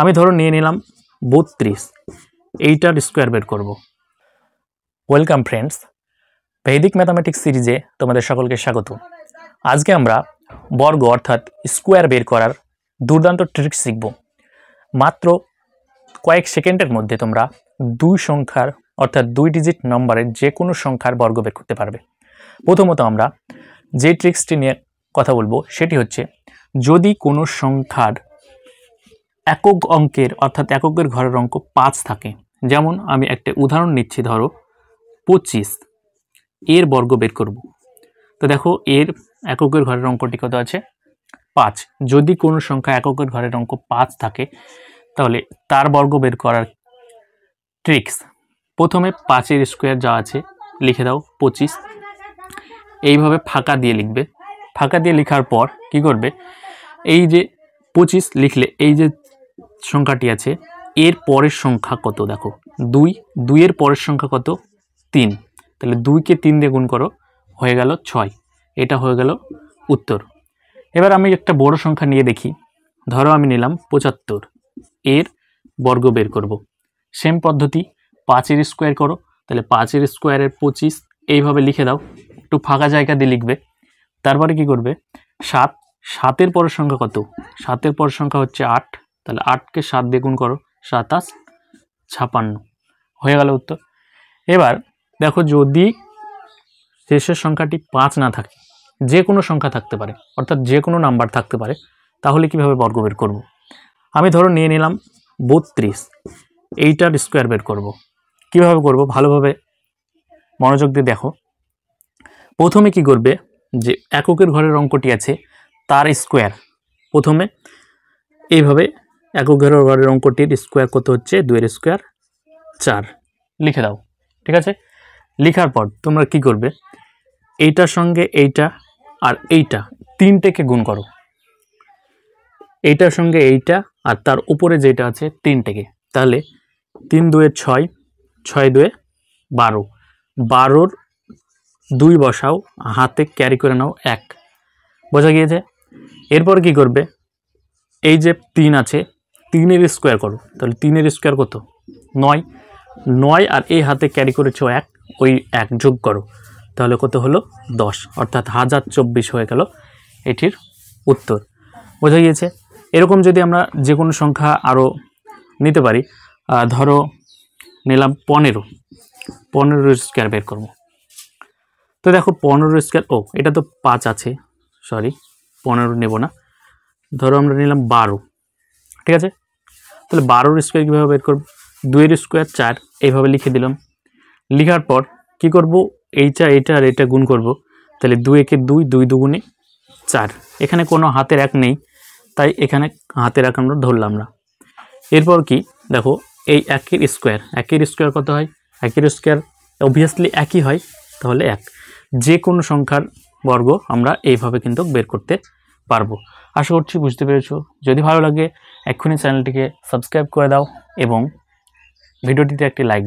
আমি ধরো নিয়ে নিলাম বত্রিশ এইটার স্কোয়ার বের করব ওয়েলকাম ফ্রেন্ডস ভেদিক ম্যাথামেটিক্স সিরিজে তোমাদের সকলকে স্বাগত আজকে আমরা বর্গ অর্থাৎ স্কোয়ার বের করার দুর্দান্ত ট্রিক শিখব মাত্র কয়েক সেকেন্ডের মধ্যে তোমরা দুই সংখ্যার অর্থাৎ দুই ডিজিট নম্বরের যে কোনো সংখ্যার বর্গ বের করতে পারবে প্রথমত আমরা যে ট্রিক্সটি নিয়ে কথা বলবো সেটি হচ্ছে যদি কোনো সংখ্যার একক অঙ্কের অর্থাৎ এককের ঘরের অঙ্ক পাঁচ থাকে যেমন আমি একটা উদাহরণ নিচ্ছি ধরো পঁচিশ এর বর্গ বের করব তো দেখো এর এককের ঘরের অঙ্কটি কত আছে পাঁচ যদি কোনো সংখ্যা এককের ঘরের অঙ্ক পাঁচ থাকে তাহলে তার বর্গ বের করার ট্রিক্স প্রথমে পাঁচের স্কোয়ার যা আছে লিখে দাও পঁচিশ এইভাবে ফাঁকা দিয়ে লিখবে ফাঁকা দিয়ে লেখার পর কি করবে এই যে পঁচিশ লিখলে এই যে সংখ্যাটি আছে এর পরের সংখ্যা কত দেখো দুই দুইয়ের পরের সংখ্যা কত তিন তাহলে দুইকে তিন দিয়ে গুণ করো হয়ে গেল ছয় এটা হয়ে গেল উত্তর এবার আমি একটা বড় সংখ্যা নিয়ে দেখি ধরো আমি নিলাম পঁচাত্তর এর বর্গ বের করব। সেম পদ্ধতি পাঁচের স্কোয়ার করো তাহলে পাঁচের স্কোয়ারের পঁচিশ এইভাবে লিখে দাও একটু ফাঁকা জায়গা দিয়ে লিখবে তারপরে কি করবে সাত সাতের পরের সংখ্যা কত সাতের পরের সংখ্যা হচ্ছে আট তাহলে আটকে সাত দিয়ে গুণ করো সাতাশ ছাপান্ন হয়ে গেল উত্তর এবার দেখো যদি শেষের সংখ্যাটি পাঁচ না থাকে যে কোনো সংখ্যা থাকতে পারে অর্থাৎ যে কোনো নাম্বার থাকতে পারে তাহলে কিভাবে বর্গ বের করবো আমি ধরো নিয়ে নিলাম বত্রিশ এইটার স্কোয়ার বের করব। কিভাবে করব ভালোভাবে মনোযোগ দিয়ে দেখো প্রথমে কি করবে যে এককের ঘরের অঙ্কটি আছে তার স্কোয়ার প্রথমে এইভাবে একক ঘেরো ঘরের অঙ্কটির স্কোয়ার কত হচ্ছে দুয়ের স্কোয়ার চার লিখে দাও ঠিক আছে লেখার পর তোমরা কি করবে এইটার সঙ্গে এইটা আর এইটা তিনটেকে গুণ করো এইটার সঙ্গে এইটা আর তার উপরে যেটা আছে তিনটেকে তাহলে তিন দুয়ে ছয় ছয় দুয়ে বারো বারোর দুই বসাও হাতে ক্যারি করে নাও এক বোঝা গিয়েছে এরপর কি করবে এই যে তিন আছে তিনের স্কোয়ার করো তাহলে তিনের স্কোয়ার কত নয় নয় আর এই হাতে ক্যারি করেছো এক ওই এক যোগ করো তাহলে কত হলো দশ অর্থাৎ হাজার চব্বিশ হয়ে গেল এটির উত্তর বোঝা গিয়েছে এরকম যদি আমরা যে কোনো সংখ্যা আরও নিতে পারি ধরো নিলাম পনেরো পনেরো স্কোয়ার বের করব তো দেখো পনেরো স্কোয়ার ও এটা তো পাঁচ আছে সরি পনেরো নেব না ধরো আমরা নিলাম বারো ঠিক আছে তাহলে বারোর স্কোয়ার কীভাবে বের করব দুইয়ের স্কোয়ার চার এইভাবে লিখে দিলাম লিখার পর কি করব এইটা এইটা আর এটা গুণ করব তাহলে দুই একে দুই দুই দুগুণে চার এখানে কোনো হাতের এক নেই তাই এখানে হাতের এক আমরা ধরলাম না এরপর কি দেখো এই একের স্কোয়ার একের স্কোয়ার কত হয় একের স্কোয়ার অবভিয়াসলি একই হয় তাহলে এক যে কোনো সংখ্যার বর্গ আমরা এইভাবে কিন্তু বের করতে পারবো আশা করছি বুঝতে পেরেছো যদি ভালো লাগে এক্ষুনি চ্যানেলটিকে সাবস্ক্রাইব করে দাও এবং ভিডিওটিতে একটি লাইক